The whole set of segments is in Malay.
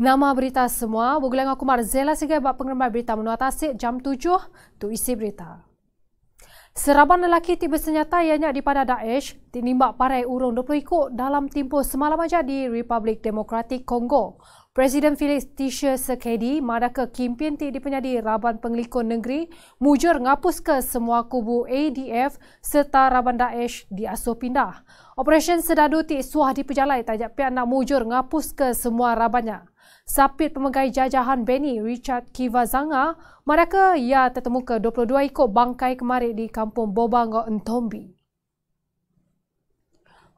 Nama berita semua, Bugulang aku Marzela sebagai bapak pengembara berita menua tasik jam 7 tu isi berita. Seraban lelaki tiba senyata ianya di pada Daesh, tinimbak parai urung 20 ikut dalam tempoh semalam aja di Republik Demokratik Kongo. Presiden Felicia Sekedi marah ke Kim Pian Tik dipenyadi Raban Penglikon Negeri mujur ngapus ke semua kubu ADF serta Raban Daesh di Asuh Pindah. Operasi Sedadu Tik Suah dipejalai tajak pihak nak mujur ngapus ke semua Rabannya. Sapit pemegai jajahan Benny Richard Kivazanga mereka ia tertemu ke 22 ikut bangkai kemarin di kampung Bobango Entombi.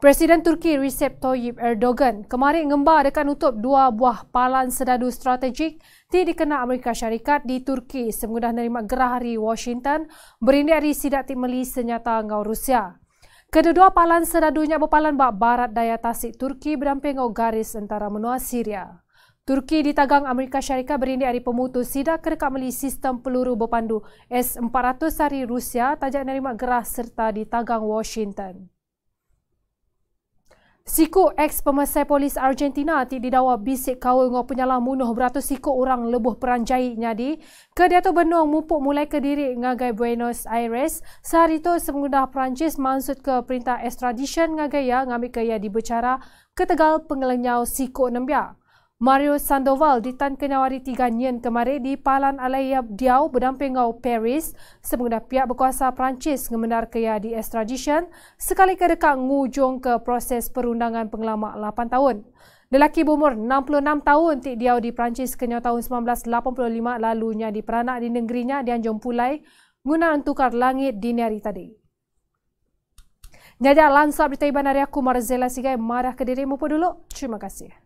Presiden Turki Recep Tayyip Erdogan kemarin ngembar akan nutup dua buah palan sedadu strategik di dikenal Amerika Syarikat di Turki semudah menerima gerah hari Washington berindik hari sidak timeli senyata ngau Rusia. Kedua-dua palan sedadunya berpalan bak barat daya tasik Turki berdamping ngau garis antara menua Syria. Turki ditagang Amerika Syarikat berindik hari pemutus sidak kerekat meli sistem peluru berpandu S-400 dari Rusia tajak menerima gerah serta ditagang Washington. Siku ex pemasai polis Argentina ti didawa bisik kawal ngau penyalah munuh beratus siku orang lebuh peranjai nyadi. Kedia tu benung mupuk mulai ke diri ngagai Buenos Aires. Sehari tu semengudah Perancis mansut ke perintah extradition ngagai ya ngambil ke ya dibecara ketegal pengelenyau siku nembiak. Mario Sandoval ditangkan awari tiga nyen kemarin di Palan Alaya Diau berdamping dengan Paris semula pihak berkuasa Perancis mengenar kaya di extradition sekali ke dekat ngujung ke proses perundangan pengelama 8 tahun. Lelaki berumur 66 tahun tik Diau di Perancis kenyau tahun 1985 lalunya di peranak di negerinya di Anjong Pulai guna tukar langit di hari tadi. Nyajak langsung berita iban dari aku Marzella Sigai marah ke dirimu pun dulu. Terima kasih.